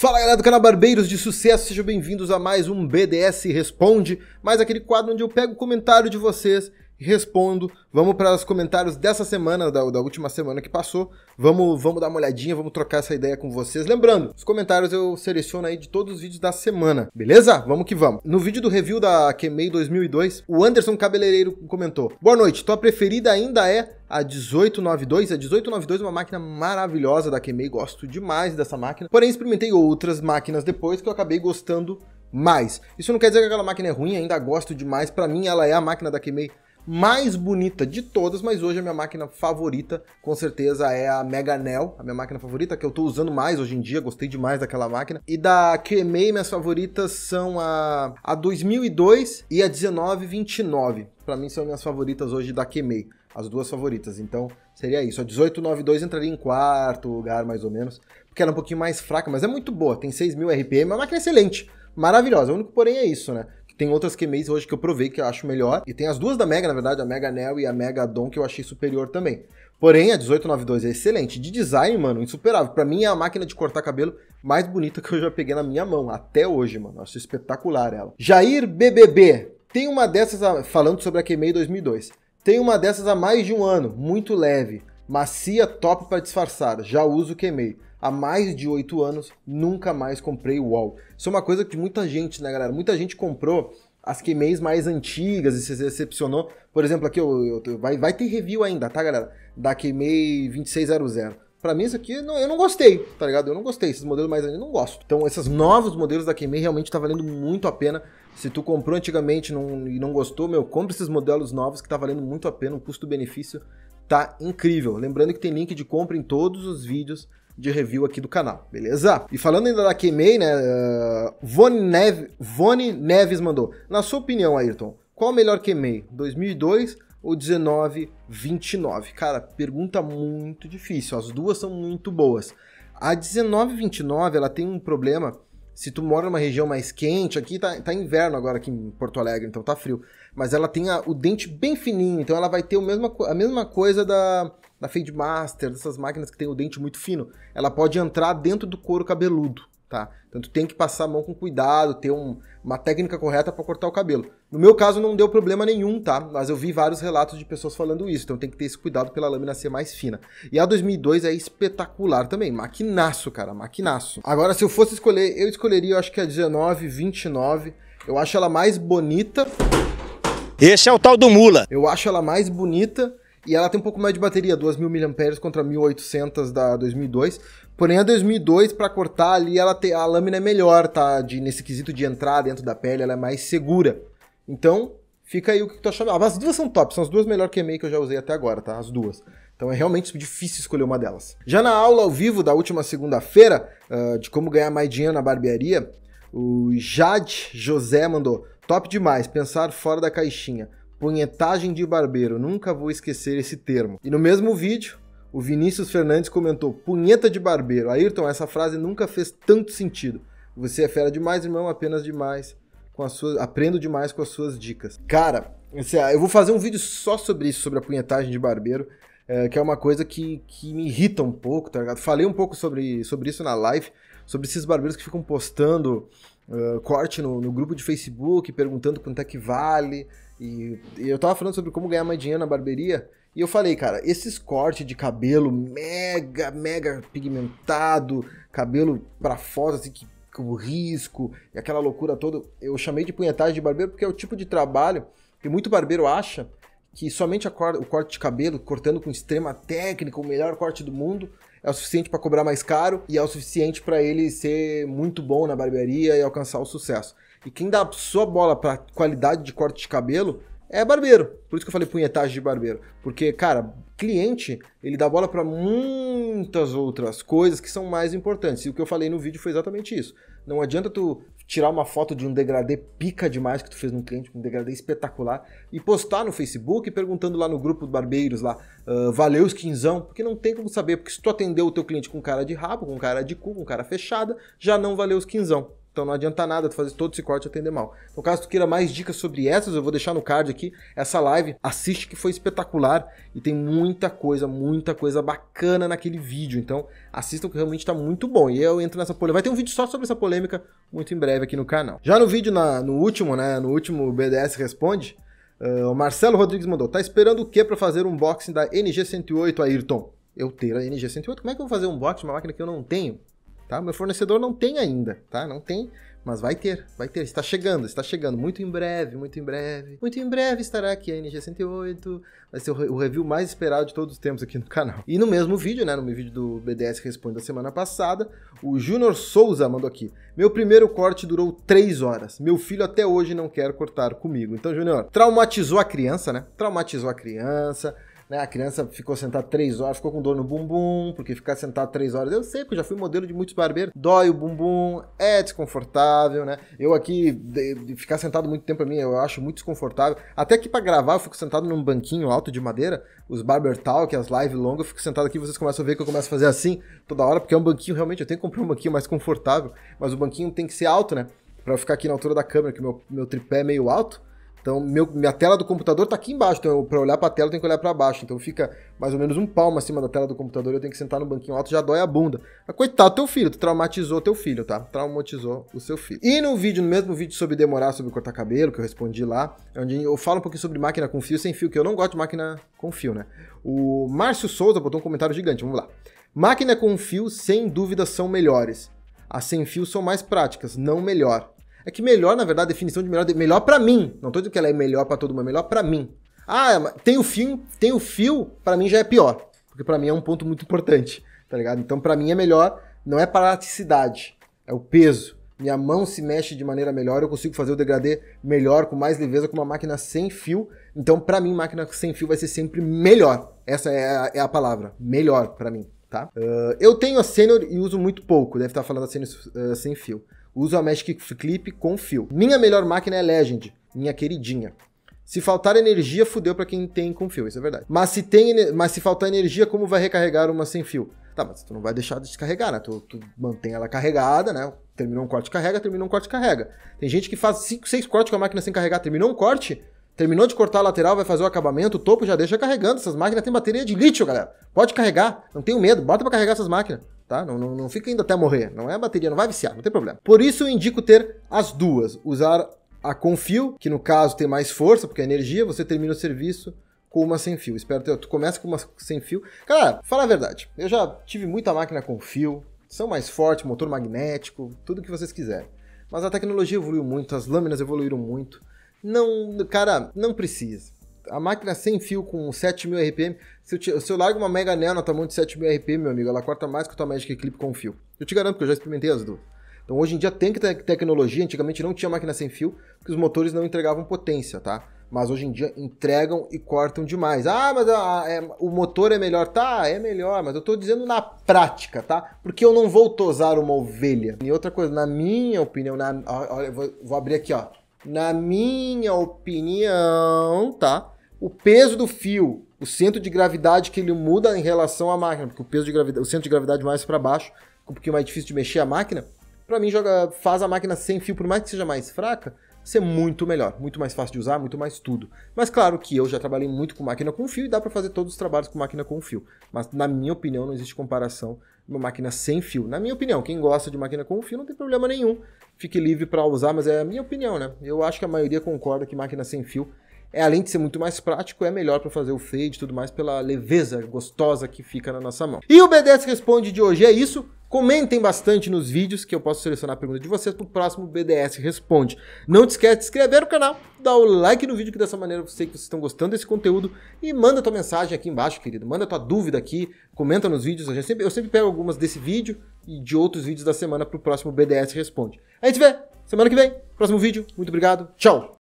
Fala galera do canal Barbeiros de Sucesso, sejam bem-vindos a mais um BDS Responde, mais aquele quadro onde eu pego o comentário de vocês respondo. Vamos para os comentários dessa semana, da, da, última semana que passou. Vamos, vamos dar uma olhadinha, vamos trocar essa ideia com vocês. Lembrando, os comentários eu seleciono aí de todos os vídeos da semana, beleza? Vamos que vamos. No vídeo do review da Kemei 2002, o Anderson Cabeleireiro comentou: Boa noite, tua preferida ainda é a 1892. A 1892 é uma máquina maravilhosa da Kemei, gosto demais dessa máquina. Porém, experimentei outras máquinas depois que eu acabei gostando mais. Isso não quer dizer que aquela máquina é ruim, ainda gosto demais. Para mim, ela é a máquina da Kemei mais bonita de todas, mas hoje a minha máquina favorita, com certeza, é a Mega Nel, a minha máquina favorita, que eu estou usando mais hoje em dia, gostei demais daquela máquina. E da QMA, minhas favoritas são a, a 2002 e a 1929. Para mim são minhas favoritas hoje da QMA, as duas favoritas. Então, seria isso. A 1892 entraria em quarto lugar, mais ou menos, porque ela é um pouquinho mais fraca, mas é muito boa, tem 6.000 RPM, é uma máquina excelente, maravilhosa. O único porém é isso, né? Tem outras QMEs hoje que eu provei que eu acho melhor. E tem as duas da Mega, na verdade, a Mega Neo e a Mega don que eu achei superior também. Porém, a 1892 é excelente. De design, mano, insuperável. Para mim é a máquina de cortar cabelo mais bonita que eu já peguei na minha mão, até hoje, mano. Acho espetacular ela. Jair BBB. Tem uma dessas, a... falando sobre a QMEI 2002. Tem uma dessas há mais de um ano, muito leve. Macia top para disfarçar, já uso o queimei. Há mais de 8 anos, nunca mais comprei wall. Isso é uma coisa que muita gente, né, galera? Muita gente comprou as queimeis mais antigas e se decepcionou. Por exemplo, aqui eu, eu, vai, vai ter review ainda, tá, galera? Da queimei 2600. Pra mim, isso aqui não, eu não gostei, tá ligado? Eu não gostei. Esses modelos mais eu não gosto. Então, esses novos modelos da queimei realmente tá valendo muito a pena. Se tu comprou antigamente não, e não gostou, meu, compra esses modelos novos que tá valendo muito a pena. O custo-benefício tá incrível. Lembrando que tem link de compra em todos os vídeos de review aqui do canal, beleza? E falando ainda da Kemei, né, ah, Vone, Vone Neves mandou, na sua opinião, Ayrton, qual o melhor Kemei, 2002 ou 1929? Cara, pergunta muito difícil, as duas são muito boas. A 1929, ela tem um problema se tu mora numa região mais quente, aqui tá, tá inverno agora aqui em Porto Alegre, então tá frio. Mas ela tem a, o dente bem fininho, então ela vai ter o mesmo, a mesma coisa da, da Fade Master, dessas máquinas que tem o dente muito fino. Ela pode entrar dentro do couro cabeludo tá? Então tu tem que passar a mão com cuidado, ter um, uma técnica correta para cortar o cabelo. No meu caso não deu problema nenhum, tá? Mas eu vi vários relatos de pessoas falando isso, então tem que ter esse cuidado pela lâmina ser mais fina. E a 2002 é espetacular também, maquinaço, cara, maquinaço. Agora se eu fosse escolher, eu escolheria, eu acho que a é 1929. Eu acho ela mais bonita. Esse é o tal do Mula. Eu acho ela mais bonita e ela tem um pouco mais de bateria, 2.000 mAh contra 1.800 da 2002. Porém, a 2002, para cortar ali, ela te, a lâmina é melhor, tá? De, nesse quesito de entrar dentro da pele, ela é mais segura. Então, fica aí o que tu achou. Ah, as duas são top, são as duas melhores QMA que eu já usei até agora, tá? As duas. Então é realmente difícil escolher uma delas. Já na aula ao vivo da última segunda-feira, uh, de como ganhar mais dinheiro na barbearia, o Jade José mandou: top demais, pensar fora da caixinha. Punhetagem de barbeiro, nunca vou esquecer esse termo. E no mesmo vídeo, o Vinícius Fernandes comentou: punheta de barbeiro. Ayrton, essa frase nunca fez tanto sentido. Você é fera demais, irmão, apenas demais. Com as suas, aprendo demais com as suas dicas. Cara, é, eu vou fazer um vídeo só sobre isso, sobre a punhetagem de barbeiro, é, que é uma coisa que, que me irrita um pouco, tá ligado? Falei um pouco sobre, sobre isso na live, sobre esses barbeiros que ficam postando corte no, no, grupo de Facebook perguntando quanto é que vale. E, e eu tava falando sobre como ganhar mais dinheiro na barbearia. E eu falei, cara, esses cortes de cabelo mega, mega pigmentado, cabelo pra fora, assim, que, com risco, e aquela loucura toda, eu chamei de punhetagem de barbeiro porque é o tipo de trabalho que muito barbeiro acha que somente a, o corte de cabelo, cortando com extrema técnica, o melhor corte do mundo, é o suficiente para cobrar mais caro e é o suficiente para ele ser muito bom na barbearia e alcançar o sucesso. E quem dá sua bola para qualidade de corte de cabelo é barbeiro. Por isso que eu falei punhetagem de barbeiro. Porque, cara, cliente, ele dá bola para muitas outras coisas que são mais importantes. E o que eu falei no vídeo foi exatamente isso. Não adianta tu tirar uma foto de um degradê pica demais que tu fez num cliente, um degradê espetacular, e postar no Facebook perguntando lá no grupo de Barbeiros lá, uh, valeu os quinzão, porque não tem como saber, porque se tu atendeu o teu cliente com cara de rabo, com cara de cu, com cara fechada, já não valeu os quinzão. Então não adianta nada tu fazer todo esse corte e atender mal. Então, caso tu queira mais dicas sobre essas, eu vou deixar no card aqui essa live. Assiste que foi espetacular e tem muita coisa, muita coisa bacana naquele vídeo. Então, assistam que realmente tá muito bom. E eu entro nessa polêmica. Vai ter um vídeo só sobre essa polêmica muito em breve aqui no canal. Já no vídeo, na, no último, né? No último BDS Responde. Uh, o Marcelo Rodrigues mandou: tá esperando o que para fazer um unboxing da NG108, Ayrton? Eu ter a NG108? Como é que eu vou fazer um unboxing de uma máquina que eu não tenho? tá? Meu fornecedor não tem ainda, tá? Não tem, mas vai ter, vai ter. Está chegando, está chegando. Muito em breve, muito em breve. Muito em breve estará aqui a NG108. Vai ser o review mais esperado de todos os tempos aqui no canal. E no mesmo vídeo, né? No meu vídeo do BDS Responde da semana passada, o Júnior Souza mandou aqui. Meu primeiro corte durou 3 horas. Meu filho até hoje não quer cortar comigo. Então, Júnior, traumatizou a criança, né? Traumatizou a criança né? A criança ficou sentada três horas, ficou com dor no bumbum, porque ficar sentado três horas, eu sei, porque já fui modelo de muitos barbeiros, dói o bumbum, é desconfortável, né? Eu aqui, de, de ficar sentado muito tempo pra é mim, eu acho muito desconfortável. Até aqui para gravar, eu fico sentado num banquinho alto de madeira, os barber talk, as live longas, eu fico sentado aqui, vocês começam a ver que eu começo a fazer assim toda hora, porque é um banquinho, realmente, eu tenho que comprar um banquinho mais confortável, mas o banquinho tem que ser alto, né? Pra eu ficar aqui na altura da câmera, que meu, meu tripé é meio alto. Então, meu, minha tela do computador está aqui embaixo. Então, para olhar para a tela, eu tenho que olhar para baixo. Então, fica mais ou menos um palmo acima da tela do computador. Eu tenho que sentar no banquinho alto, já dói a bunda. Mas, coitado teu filho, tu traumatizou teu filho, tá? Traumatizou o seu filho. E no vídeo, no mesmo vídeo sobre demorar, sobre cortar cabelo, que eu respondi lá, é onde eu falo um pouquinho sobre máquina com fio sem fio, que eu não gosto de máquina com fio, né? O Márcio Souza botou um comentário gigante. Vamos lá. Máquina com fio, sem dúvida, são melhores. As sem fio são mais práticas, não melhor. É que melhor, na verdade, a definição de melhor, melhor para mim. Não tô dizendo que ela é melhor para todo mundo, é melhor para mim. Ah, é, tem o fio, tem o fio, para mim já é pior, porque para mim é um ponto muito importante, tá ligado? Então para mim é melhor, não é praticidade, é o peso. Minha mão se mexe de maneira melhor, eu consigo fazer o degradê melhor, com mais leveza, com uma máquina sem fio. Então, para mim, máquina sem fio vai ser sempre melhor. Essa é a, é a palavra, melhor para mim, tá? Uh, eu tenho a Senior e uso muito pouco, deve estar falando a Senior uh, eh, sem fio. Uso a Magic Clip com fio. Minha melhor máquina é Legend, minha queridinha. Se faltar energia, fudeu para quem tem com fio, isso é verdade. Mas se, tem, mas se faltar energia, como vai recarregar uma sem fio? Tá, mas tu não vai deixar de descarregar, né? Tu, tu mantém ela carregada, né? Terminou um corte, carrega, terminou um corte, carrega. Tem gente que faz 5, 6 cortes com a máquina sem carregar, terminou um corte, Terminou de cortar a lateral, vai fazer o acabamento, o topo já deixa carregando. Essas máquinas têm bateria de lítio, galera. Pode carregar, não tenho medo, bota para carregar essas máquinas, tá? Não, não, não fica indo até morrer. Não é bateria, não vai viciar, não tem problema. Por isso eu indico ter as duas. Usar a com fio, que no caso tem mais força, porque é energia, você termina o serviço com uma sem fio. Espero que Tu comece com uma sem fio. Cara, fala a verdade. Eu já tive muita máquina com fio, são mais fortes, motor magnético, tudo que vocês quiserem. Mas a tecnologia evoluiu muito, as lâminas evoluíram muito. Não, cara, não precisa. A máquina sem fio com 7000 RPM, se eu, te, se eu largo uma Mega Neo na tamanho tá de 7000 RPM, meu amigo, ela corta mais que o tua Magic Clip com fio. Eu te garanto que eu já experimentei as duas. Então hoje em dia tem que ter tecnologia, antigamente não tinha máquina sem fio, porque os motores não entregavam potência, tá? Mas hoje em dia entregam e cortam demais. Ah, mas a, a, é, o motor é melhor. Tá, é melhor, mas eu tô dizendo na prática, tá? Porque eu não vou tosar uma ovelha. E outra coisa, na minha opinião, na, olha, vou, vou abrir aqui, ó. Na minha opinião, tá? O peso do fio, o centro de gravidade que ele muda em relação à máquina, porque o peso de gravidade, o centro de gravidade mais para baixo, um pouquinho mais difícil de mexer a máquina, para mim joga, faz a máquina sem fio, por mais que seja mais fraca, ser muito melhor, muito mais fácil de usar, muito mais tudo. Mas claro que eu já trabalhei muito com máquina com fio e dá para fazer todos os trabalhos com máquina com fio. Mas na minha opinião não existe comparação uma máquina sem fio. Na minha opinião, quem gosta de máquina com fio não tem problema nenhum. Fique livre para usar, mas é a minha opinião, né? Eu acho que a maioria concorda que máquina sem fio é, além de ser muito mais prático, é melhor para fazer o fade e tudo mais pela leveza gostosa que fica na nossa mão. E o BDS Responde de hoje é isso. Comentem bastante nos vídeos que eu posso selecionar a pergunta de vocês para o próximo BDS Responde. Não te esquece de se inscrever no canal, dar o like no vídeo que dessa maneira eu sei que vocês estão gostando desse conteúdo e manda tua mensagem aqui embaixo, querido. Manda tua dúvida aqui, comenta nos vídeos. Eu sempre, eu sempre pego algumas desse vídeo e de outros vídeos da semana para o próximo BDS Responde. A gente vê semana que vem, próximo vídeo. Muito obrigado, tchau!